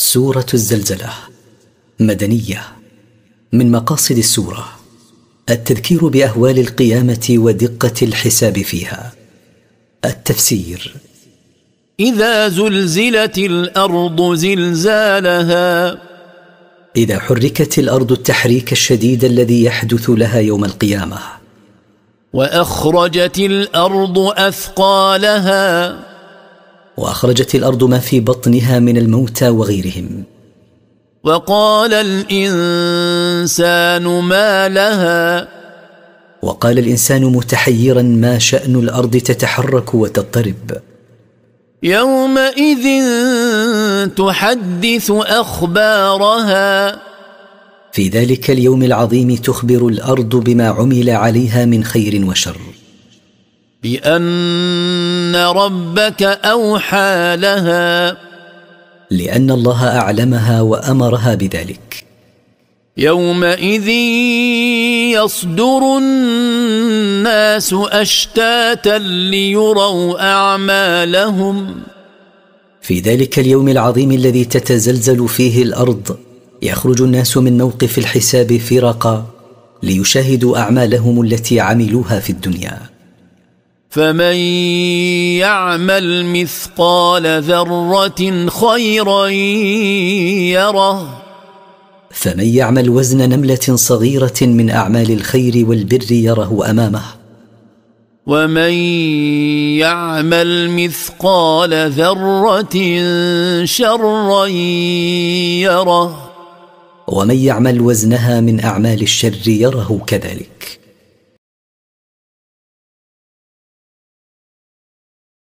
سوره الزلزله مدنيه من مقاصد السوره التذكير باهوال القيامه ودقه الحساب فيها التفسير اذا زلزلت الارض زلزالها اذا حركت الارض التحريك الشديد الذي يحدث لها يوم القيامه واخرجت الارض اثقالها واخرجت الارض ما في بطنها من الموتى وغيرهم وقال الانسان ما لها وقال الانسان متحيرا ما شان الارض تتحرك وتضطرب يومئذ تحدث اخبارها في ذلك اليوم العظيم تخبر الارض بما عمل عليها من خير وشر بان ان ربك اوحى لها لان الله اعلمها وامرها بذلك يومئذ يصدر الناس اشتاتا ليروا اعمالهم في ذلك اليوم العظيم الذي تتزلزل فيه الارض يخرج الناس من موقف الحساب فرقا ليشاهدوا اعمالهم التي عملوها في الدنيا فمن يعمل مثقال ذره خيرا يره فمن يعمل وزن نمله صغيره من اعمال الخير والبر يره امامه ومن يعمل مثقال ذره شرا يره ومن يعمل وزنها من اعمال الشر يره كذلك